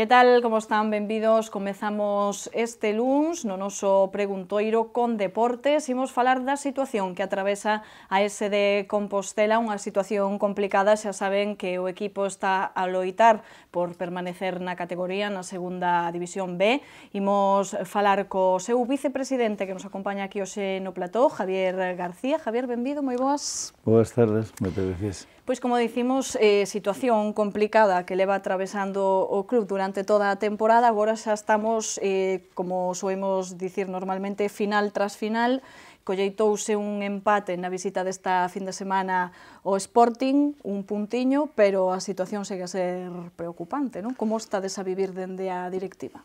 Que tal, como están? Benvidos. Comezamos este luns no noso preguntoiro con deportes. Imos falar da situación que atravesa a SD de Compostela, unha situación complicada, xa saben que o equipo está a loitar por permanecer na categoría na segunda división B. Imos falar co seu vicepresidente que nos acompaña aquí hoxe no plató, Javier García. Javier, benvido, moi boas. Boas tardes, te decís. Pois como dicimos, eh, situación complicada que leva atravesando o club durante toda a temporada, agora xa estamos, eh, como soemos dicir normalmente, final tras final, colleitouse un empate na visita desta fin de semana ao Sporting, un puntiño, pero a situación segue a ser preocupante, non? Como estades a vivir dende a directiva?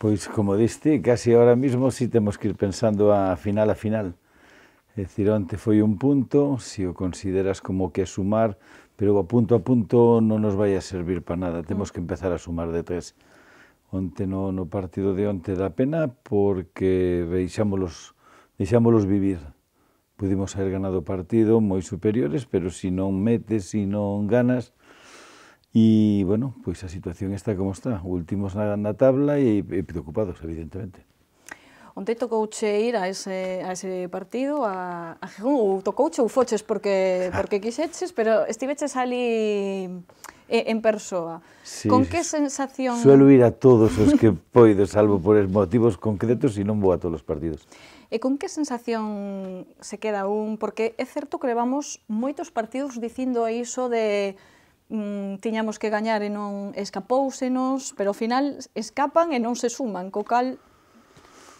Pois, como diste, casi ahora mismo si temos que ir pensando a final a final dicir, Cironte foi un punto, se o consideras como que sumar, pero a punto a punto non nos vai a servir para nada, mm. temos que empezar a sumar de tres. Onte no, no partido de onte da pena porque deixámolos, deixámolos vivir. Pudimos haber ganado partido moi superiores, pero se si non metes, se si non ganas, E, bueno, pois a situación está como está, últimos na, na tabla e, e preocupados, evidentemente. Onte tocouche ir a ese, a ese partido, a, a Gijón, ou tocouche ou foches porque, porque quixeches, pero estiveches ali en persoa. Sí, Con que sensación... Suelo ir a todos os que poido, salvo por motivos concretos, e non vou a todos os partidos. E con que sensación se queda un? Porque é certo que levamos moitos partidos dicindo iso de mm, tiñamos que gañar e non escapousenos, pero ao final escapan e non se suman, co cal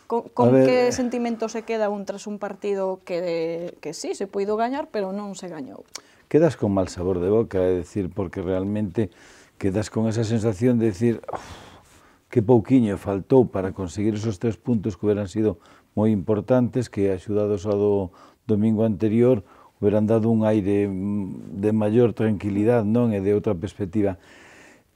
Con, con ver, que eh. sentimento se queda un tras un partido que, de, que sí, se puido gañar, pero non se gañou? Quedas con mal sabor de boca, é dicir, porque realmente quedas con esa sensación de decir que pouquiño faltou para conseguir esos tres puntos que hubieran sido moi importantes, que axudados ao do domingo anterior, hubieran dado un aire mm, de maior tranquilidade, non? E de outra perspectiva.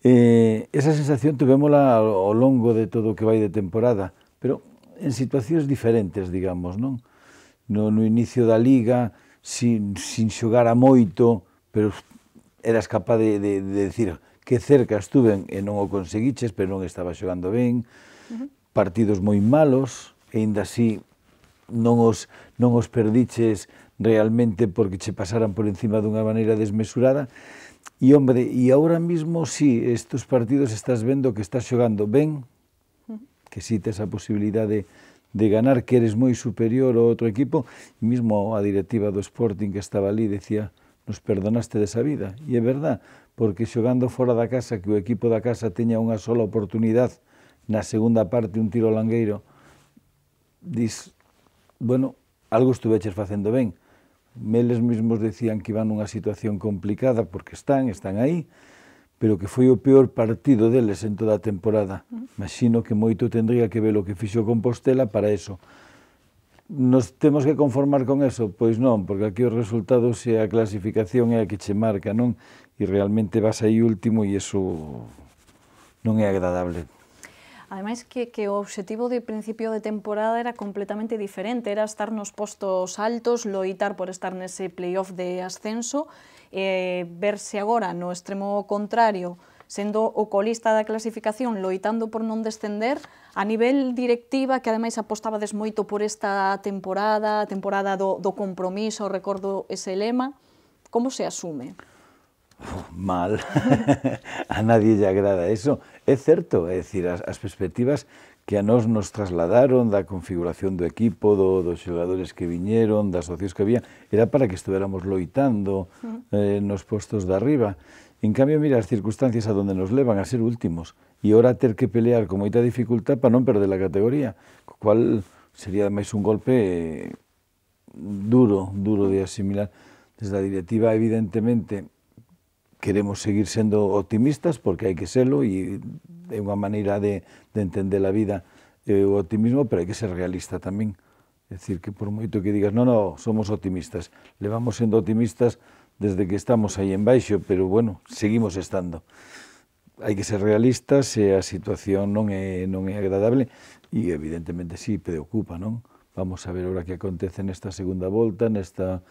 Eh, esa sensación tuvémola ao longo de todo o que vai de temporada, pero en situacións diferentes, digamos, non? No, no inicio da Liga, sin, sin xogar a moito, pero eras capaz de, de, de decir que cerca estuven e non o conseguiches, pero non estaba xogando ben, uh -huh. partidos moi malos, e ainda así non os, non os perdiches realmente porque che pasaran por encima dunha maneira desmesurada. E, hombre, e agora mesmo, sí, estes partidos estás vendo que estás xogando ben, que si tes a posibilidade de ganar, que eres moi superior ao outro equipo, e mesmo a directiva do Sporting que estaba ali decía nos perdonaste desa vida, e é verdad, porque xogando fora da casa, que o equipo da casa teña unha sola oportunidade na segunda parte un tiro langueiro, dis, bueno, algo estuveches facendo ben. Meles mesmos decían que iban nunha situación complicada, porque están, están aí, pero que foi o peor partido deles en toda a temporada. Imagino que moito tendría que ver o que fixo Compostela para eso. Nos temos que conformar con eso? Pois non, porque aquí os resultados e a clasificación é a que che marca, non? E realmente vas aí último e eso non é agradable. Ademais que, que o obxectivo de principio de temporada era completamente diferente, era estar nos postos altos, loitar por estar nese playoff de ascenso, e verse agora no extremo contrario sendo o colista da clasificación loitando por non descender, a nivel directiva, que ademais apostaba desmoito por esta temporada, a temporada do, do compromiso, recordo ese lema, como se asume? Uf, mal, a nadie lle agrada eso. É certo, é dicir, as, as perspectivas que a nós nos trasladaron da configuración do equipo, do, dos xogadores que viñeron, das socios que había, era para que estuéramos loitando eh, nos postos de arriba. En cambio, mira as circunstancias a donde nos levan a ser últimos e ora ter que pelear con moita dificultad para non perder a categoría, co cual sería máis un golpe eh, duro, duro de asimilar. Desde a directiva, evidentemente, queremos seguir sendo optimistas porque hai que serlo e é unha maneira de, de entender a vida eh, o optimismo, pero hai que ser realista tamén. É dicir, que por moito que digas, non, non, somos optimistas, levamos sendo optimistas desde que estamos aí en baixo, pero bueno, seguimos estando. Hai que ser realistas e a situación non é, non é agradable e evidentemente sí, preocupa, non? Vamos a ver ahora que acontece nesta segunda volta, nesta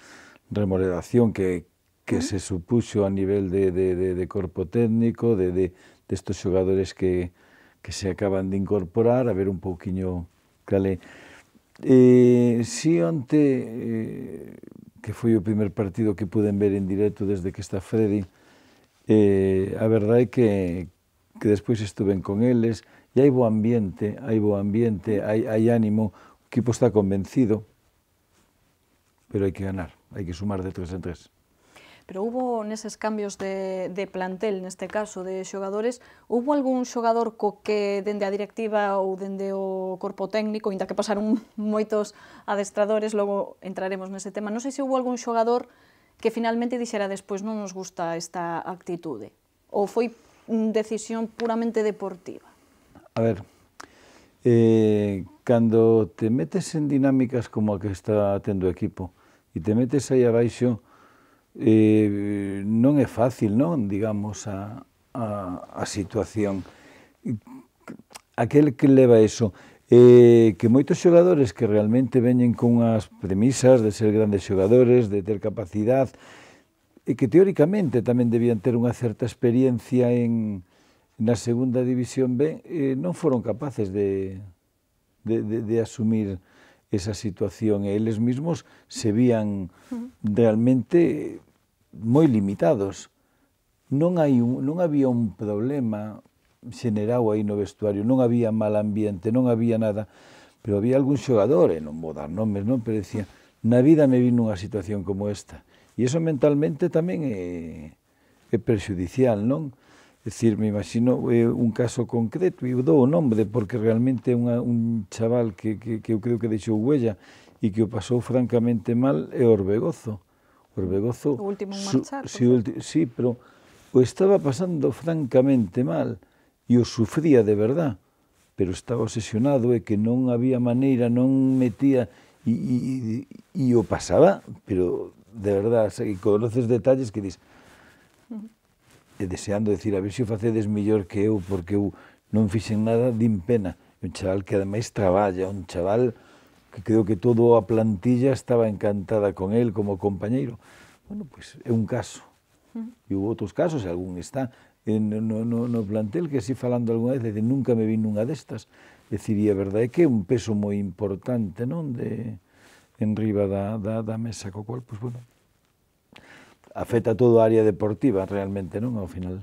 remodelación que, que se supuxo a nivel de, de, de, de corpo técnico, de, de, de estos xogadores que, que se acaban de incorporar, a ver un pouquiño cal é. Eh, si onte, eh, que foi o primer partido que puden ver en directo desde que está Freddy, eh, a verdade é que, que despois estuven con eles, e hai bo ambiente, hai bo ambiente, hai, hai ánimo, o equipo está convencido, pero hai que ganar, hai que sumar de tres en tres. Pero hubo neses cambios de, de plantel, neste caso, de xogadores, hubo algún xogador co que dende a directiva ou dende o corpo técnico, inda que pasaron moitos adestradores, logo entraremos nese tema, non sei se hubo algún xogador que finalmente dixera despois non nos gusta esta actitude, ou foi decisión puramente deportiva? A ver, eh, cando te metes en dinámicas como a que está tendo o equipo e te metes aí abaixo eh, non é fácil, non, digamos, a, a, a situación. Aquel que leva eso, eh, que moitos xogadores que realmente veñen cunhas premisas de ser grandes xogadores, de ter capacidade, e que teóricamente tamén debían ter unha certa experiencia en, na segunda división B, eh, non foron capaces de, de, de, de asumir esa situación e eles mismos se vían realmente moi limitados. Non, hai un, non había un problema xenerado aí no vestuario, non había mal ambiente, non había nada, pero había algún xogador, e non vou dar nomes, non, pero decía, na vida me vi nunha situación como esta. E iso mentalmente tamén é, é perxudicial, non? É dicir, me imagino é eh, un caso concreto, e dou o nombre, porque realmente é unha, un chaval que, que, que eu creo que deixou huella e que o pasou francamente mal, é Orbegozo Begozo. O último en marchar. Su, si, ulti, sí, pero o estaba pasando francamente mal e o sufría de verdad, pero estaba obsesionado e que non había maneira, non metía e, e, e o pasaba, pero de verdad, e conoces detalles que dis e deseando decir, a ver se o facedes mellor que eu, porque eu non fixen nada, din pena. un chaval que ademais traballa, un chaval creo que todo a plantilla estaba encantada con él como compañeiro. Bueno, pues, é un caso. E houve outros casos, e algún está en, no, no, no plantel que si falando algunha vez, de nunca me vin nunha destas. Deciría, verdade, é que é un peso moi importante, non? De, en riba da, da, da mesa, co cual, pois, pues, bueno, afecta todo toda a área deportiva realmente, non? Ao final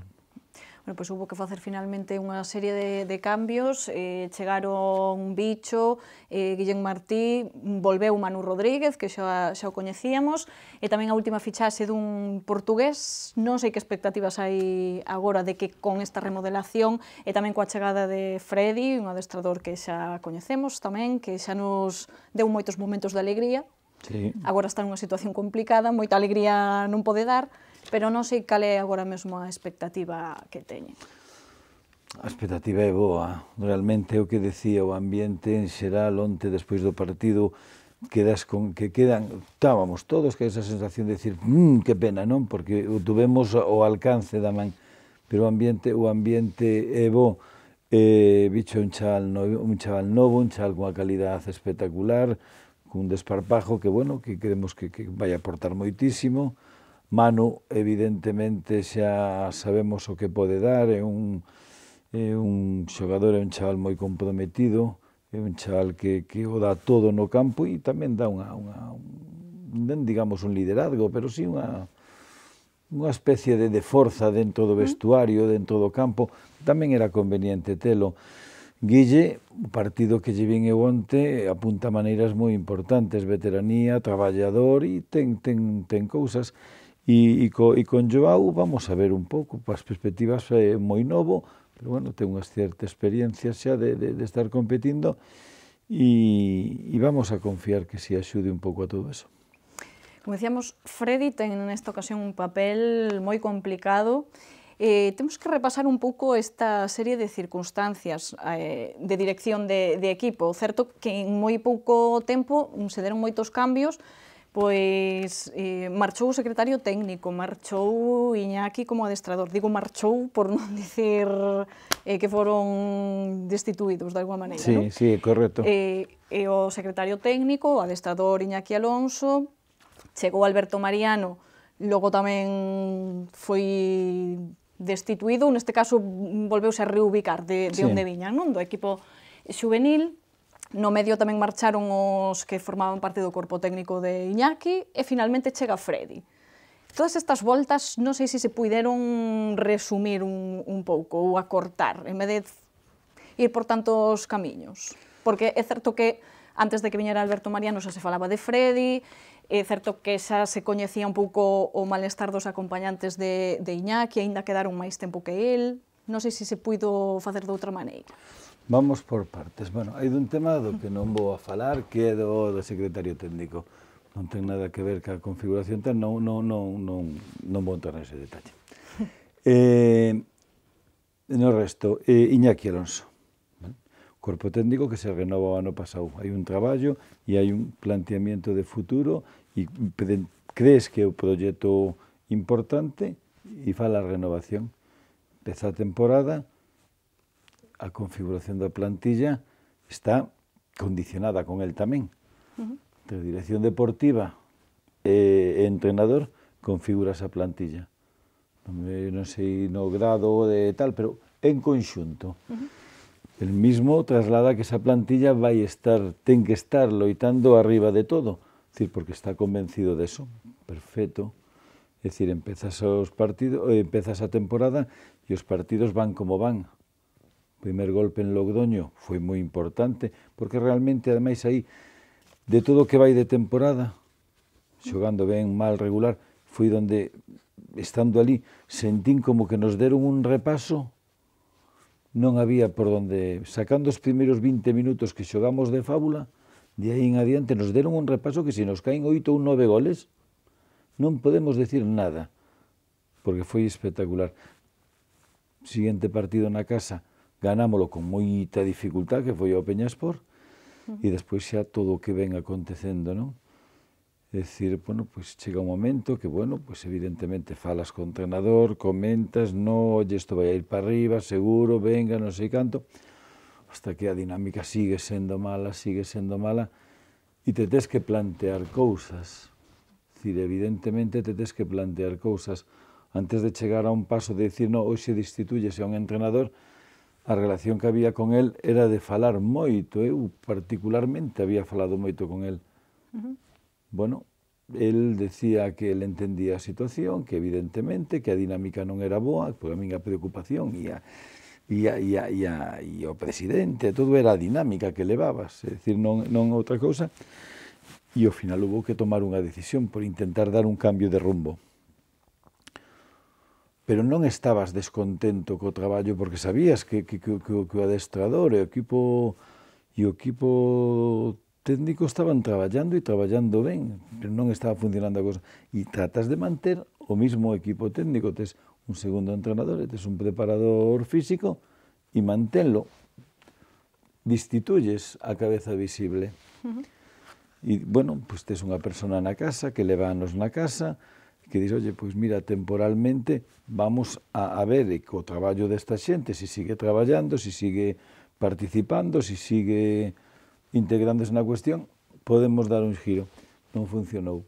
bueno, pois houve que facer finalmente unha serie de, de cambios, eh, chegaron Bicho, eh, Guillén Martí, volveu Manu Rodríguez, que xa, xa o coñecíamos, e tamén a última fichaxe dun portugués, non sei que expectativas hai agora de que con esta remodelación e tamén coa chegada de Freddy, un adestrador que xa coñecemos tamén, que xa nos deu moitos momentos de alegría, Sí. Agora está nunha situación complicada, moita alegría non pode dar, pero non sei cal é agora mesmo a expectativa que teñen. A expectativa é boa. Realmente o que decía o ambiente en xeral onte despois do partido quedas con que quedan estábamos todos que esa sensación de decir, mmm, que pena, non? Porque o tuvemos o alcance da man, pero o ambiente o ambiente é bo. Eh, bicho un chaval novo, un chaval novo, un chaval con unha calidad espectacular, cun desparpajo que bueno, que creemos que, que vai aportar moitísimo Manu, evidentemente, xa sabemos o que pode dar, é un, é un xogador, é un chaval moi comprometido, é un chaval que, que o dá todo no campo e tamén dá unha, unha non digamos un liderazgo, pero sí unha, unha especie de, de forza dentro do vestuario, dentro do campo, tamén era conveniente telo. Guille, o partido que lle vin eu onte, apunta maneiras moi importantes, veteranía, traballador e ten, ten, ten cousas E, e, co, e con Joao vamos a ver un pouco, as perspectivas é eh, moi novo, pero bueno, ten unha certa experiencia xa de, de, de estar competindo e, e vamos a confiar que se axude un pouco a todo eso. Como decíamos, Freddy ten nesta ocasión un papel moi complicado Eh, temos que repasar un pouco esta serie de circunstancias eh, de dirección de, de equipo. Certo que en moi pouco tempo se deron moitos cambios, Pois eh, marchou o secretario técnico, marchou Iñaki como adestrador. Digo marchou por non dicir eh, que foron destituídos de alguma maneira, sí, no? Sí, correcto. Eh, e o secretario técnico, o adestrador Iñaki Alonso, chegou Alberto Mariano, logo tamén foi destituído, neste caso volveuse a reubicar de, de sí. onde viña, non? Do equipo juvenil, No medio tamén marcharon os que formaban parte do corpo técnico de Iñaki e finalmente chega Freddy. Todas estas voltas non sei se se puideron resumir un, un pouco ou acortar, en vez de ir por tantos camiños. Porque é certo que antes de que viñera Alberto Mariano xa se falaba de Freddy, é certo que xa se coñecía un pouco o malestar dos acompañantes de, de Iñaki, aínda quedaron máis tempo que el, non sei se se puido facer de outra maneira. Vamos por partes. Bueno, hai dun tema do que non vou a falar, que é do, do secretario técnico. Non ten nada que ver ca configuración tal, non, non, non, non, non vou entrar nese detalle. Eh, no resto, eh, Iñaki Alonso. ¿vale? Corpo técnico que se renova o ano pasado. Hai un traballo e hai un planteamiento de futuro e crees que é o proxecto importante e fala a renovación. Empeza a temporada, a configuración da plantilla está condicionada con el tamén. Uh -huh. Entre dirección deportiva e eh, entrenador configura esa plantilla. Non, me, non sei no grado de tal, pero en conxunto. Uh -huh. El mismo traslada que esa plantilla vai estar, ten que estar loitando arriba de todo, decir, porque está convencido de eso. Perfecto. Es decir, empezas os partidos, empezas a temporada e os partidos van como van primer golpe en Logroño foi moi importante, porque realmente, ademais, aí, de todo o que vai de temporada, xogando ben, mal, regular, foi donde, estando ali, sentín como que nos deron un repaso, non había por donde, sacando os primeiros 20 minutos que xogamos de fábula, de aí en adiante nos deron un repaso que se nos caen oito ou nove goles, non podemos decir nada, porque foi espectacular. Siguiente partido na casa, ganámolo con moita dificultad, que foi o Peñaspor, e despois xa todo o que ven acontecendo, non? É dicir, bueno, pois chega un momento que, bueno, pois evidentemente falas con entrenador, comentas, no, oye, isto vai a ir para arriba, seguro, venga, non sei canto, hasta que a dinámica sigue sendo mala, sigue sendo mala, e te tens que plantear cousas. Dicir, evidentemente te tens que plantear cousas antes de chegar a un paso de decir, no, hoxe destituyese a un entrenador, a relación que había con el era de falar moito, eu particularmente había falado moito con el. Uh -huh. Bueno, el decía que él entendía a situación, que evidentemente que a dinámica non era boa, porque a miña preocupación e a, e, a, e, a, e, a, e o presidente, todo era a dinámica que levabas, é dicir, non, non outra cousa. E ao final houve que tomar unha decisión por intentar dar un cambio de rumbo pero non estabas descontento co traballo porque sabías que, que, que, que o adestrador e o equipo e o equipo técnico estaban traballando e traballando ben, pero non estaba funcionando a cosa. E tratas de manter o mismo equipo técnico, tes un segundo entrenador, tes un preparador físico e manténlo. Distituyes a cabeza visible. Uh -huh. E, bueno, pues tes unha persona na casa que leva anos na casa, que dis, oye, pois mira, temporalmente vamos a, a ver co traballo desta xente, se sigue traballando, se sigue participando, se sigue integrándose na cuestión, podemos dar un giro. Non funcionou.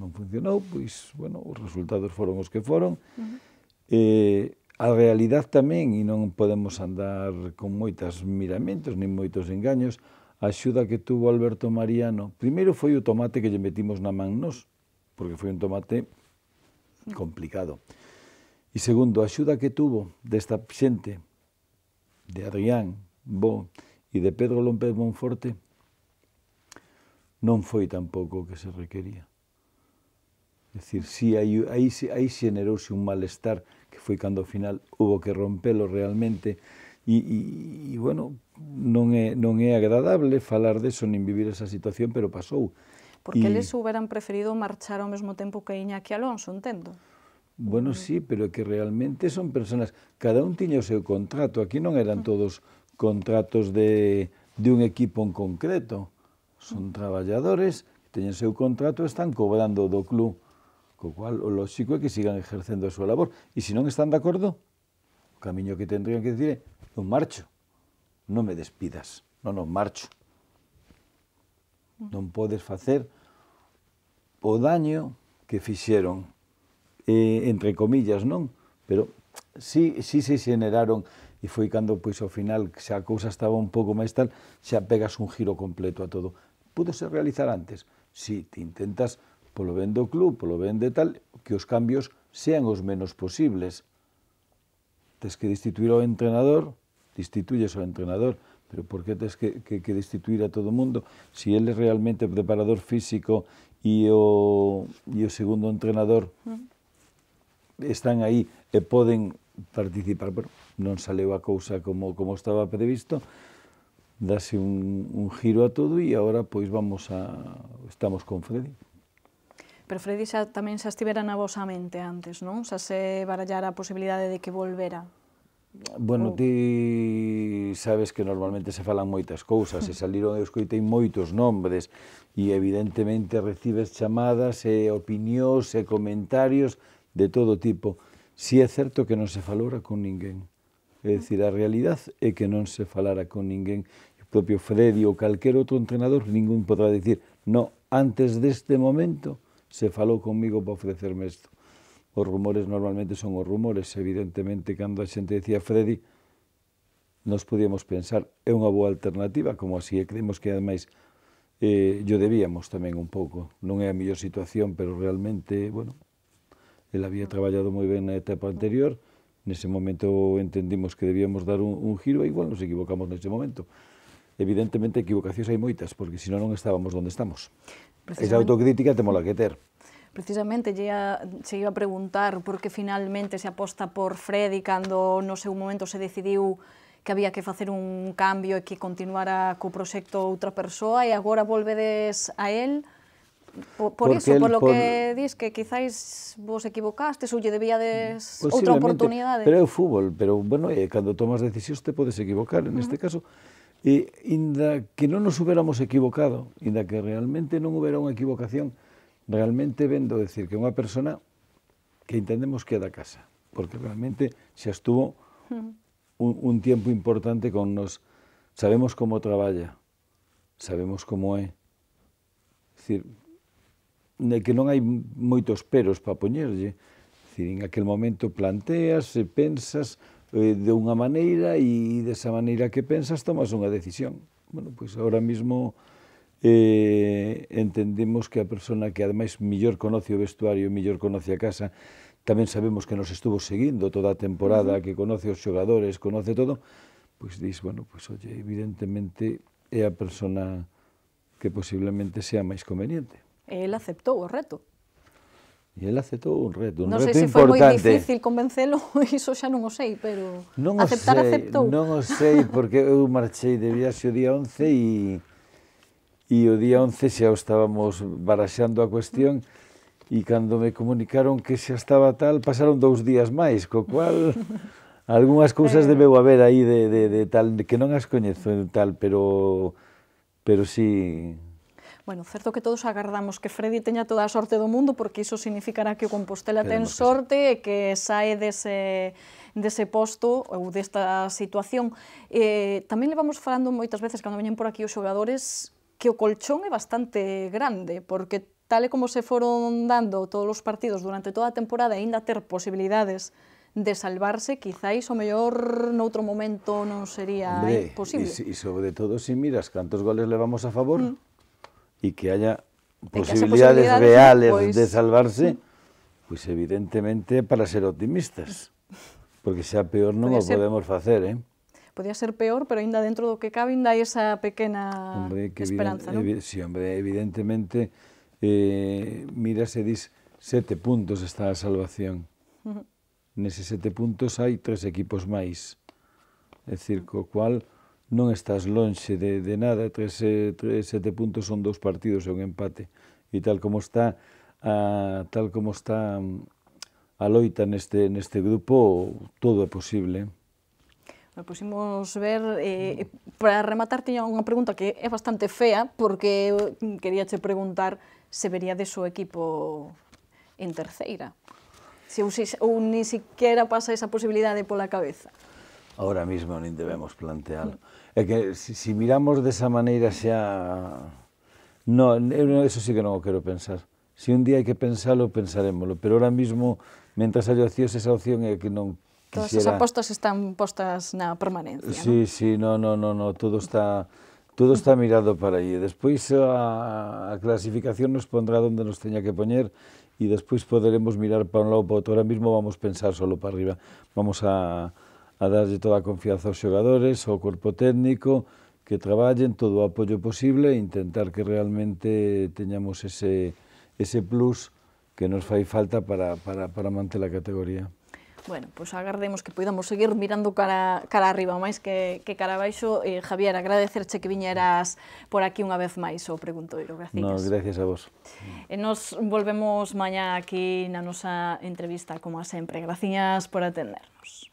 Non funcionou, pois, bueno, os resultados foron os que foron. Uh -huh. eh, a realidade tamén, e non podemos andar con moitas miramentos, nin moitos engaños, a axuda que tuvo Alberto Mariano, primeiro foi o tomate que lle metimos na man nos, porque foi un tomate complicado. E segundo, a axuda que tuvo desta xente, de Adrián Bo e de Pedro López Monforte, non foi tampouco o que se requería. É dicir, si aí, aí, aí xenerouse un malestar que foi cando ao final hubo que rompelo realmente e, e, e bueno, non é, non é agradable falar deso nin vivir esa situación, pero pasou porque y... eles houberan preferido marchar ao mesmo tempo que Iñaki Alonso, entendo. Bueno, mm. sí, pero que realmente son personas, cada un tiña o seu contrato, aquí non eran mm. todos contratos de, de un equipo en concreto, son mm. traballadores, teñen seu contrato e están cobrando do club, co cual o lóxico é que sigan ejercendo a súa labor, e se non están de acordo, o camiño que tendrían que dicir é, un marcho, non me despidas, non, non, marcho. Non podes facer o daño que fixeron, eh, entre comillas, non? Pero sí, sí se xeneraron e foi cando, pois, ao final, que a cousa estaba un pouco máis tal, xa pegas un giro completo a todo. Pudo ser realizar antes? Si, sí, te intentas, polo ben do club, polo ben de tal, que os cambios sean os menos posibles. Tens que destituir ao entrenador, destituyes ao entrenador, pero ¿por que tens que, que, que destituir a todo o mundo se si ele realmente o preparador físico e o, e o segundo entrenador mm. están aí e poden participar? pero non saleu a cousa como, como estaba previsto, dase un, un giro a todo e agora pois vamos a estamos con Freddy. Pero Freddy xa, tamén xa estivera na vosa mente antes, non? Xa se barallara a posibilidade de que volvera Bueno, oh. ti sabes que normalmente se falan moitas cousas, e saliron eu escoitei moitos nombres, e evidentemente recibes chamadas e opinións e comentarios de todo tipo. Si é certo que non se falora con ninguén. É dicir, a realidade é que non se falara con ninguén. O propio Freddy ou calquer outro entrenador, ningún podrá dicir, no, antes deste momento se falou conmigo para ofrecerme isto. Os rumores normalmente son os rumores, evidentemente, cando a xente decía Freddy, nos podíamos pensar, é unha boa alternativa, como así e creemos que, ademais, eh, yo debíamos tamén un pouco. Non é a mellor situación, pero realmente, bueno, ele había traballado moi ben na etapa anterior, nese momento entendimos que debíamos dar un, un giro, e igual nos equivocamos nese momento. Evidentemente, equivocacións hai moitas, porque senón non estábamos onde estamos. Esa autocrítica temola que ter precisamente lle a, se iba a preguntar por que finalmente se aposta por Freddy cando no seu momento se decidiu que había que facer un cambio e que continuara co proxecto outra persoa e agora volvedes a él por, por iso, polo por... que dis que quizáis vos equivocastes ou lle debíades outra oportunidade. Pero é o fútbol, pero bueno, eh, cando tomas decisións te podes equivocar, en uh -huh. este caso e inda que non nos hubéramos equivocado, inda que realmente non hubera unha equivocación, realmente vendo decir que unha persona que entendemos que é da casa, porque realmente xa estuvo hmm. un, un tiempo importante con nos, sabemos como traballa, sabemos como é, decir, que non hai moitos peros para poñerlle, decir, en aquel momento planteas, pensas eh, de unha maneira e desa maneira que pensas tomas unha decisión. Bueno, pois pues agora mismo eh, entendemos que a persona que ademais millor conoce o vestuario, millor conoce a casa, tamén sabemos que nos estuvo seguindo toda a temporada, uh -huh. que conoce os xogadores, conoce todo, pois pues, dis, bueno, pois pues, oye, evidentemente é a persona que posiblemente sea máis conveniente. El aceptou o reto. E ele aceptou un reto, un non reto importante. Non sei se foi moi difícil convencelo, iso xa non o sei, pero non aceptar o sei, aceptou. Non o sei, porque eu marchei de viaxe o día 11 e e o día 11 xa estábamos baraxando a cuestión e cando me comunicaron que xa estaba tal, pasaron dous días máis, co cual algunhas cousas debeu haber aí de, de, de tal, que non as coñezo tal, pero pero si... Sí, Bueno, certo que todos agardamos que Freddy teña toda a sorte do mundo porque iso significará que o Compostela ten sorte e que sae dese dese posto ou desta situación. Eh, tamén levamos falando moitas veces cando veñen por aquí os xogadores que o colchón é bastante grande, porque tal e como se foron dando todos os partidos durante toda a temporada, aínda ter posibilidades de salvarse, quizáis o mellor noutro momento non sería Hombre, posible. E, e sobre todo, se si miras cantos goles levamos a favor mm. e que haya posibilidades, que reales pois, de salvarse, mm. pois evidentemente para ser optimistas, porque xa peor non pois o podemos facer, eh? podía ser peor, pero ainda dentro do que cabe, ainda hai esa pequena hombre, que esperanza, non? Si, sí, hombre, evidentemente, eh, mira se dis sete puntos está a salvación. Uh -huh. Neses sete puntos hai tres equipos máis. É dicir, co cual non estás lonxe de, de nada, tres, eh, tres, sete puntos son dous partidos e un empate. E tal como está a, tal como está mm, a loita neste, neste grupo, todo é posible. Pusimos ver, eh, para rematar, tiña unha pregunta que é bastante fea, porque quería che preguntar se vería de seu equipo en terceira. Se ou, se, ou ni siquiera pasa esa posibilidade pola cabeza. Ahora mismo nin debemos plantealo. É que se si, si miramos desa maneira xa... No, eso sí que non o quero pensar. Se si un día hai que pensalo, pensaremoslo. Pero ahora mismo, mentras haya opcións, esa opción é que non Todas as apostas están postas na permanencia, Sí, ¿no? sí, no, no, no, no, todo está todo está mirado para aí. Despois a, a clasificación nos pondrá onde nos teña que poñer e despois poderemos mirar para un lado para outro. Ahora mismo vamos pensar solo para arriba. Vamos a, a darlle toda a confianza aos xogadores, ao corpo técnico, que traballen todo o apoio posible e intentar que realmente teñamos ese, ese plus que nos fai falta para, para, para manter a categoría. Bueno, pois pues agardemos que poidamos seguir mirando cara, cara arriba máis que, que cara baixo. Eh, Javier, agradecerche que viñeras por aquí unha vez máis o Preguntoiro. Gracias. No, gracias a vos. E nos volvemos mañá aquí na nosa entrevista, como a sempre. Graciñas por atendernos.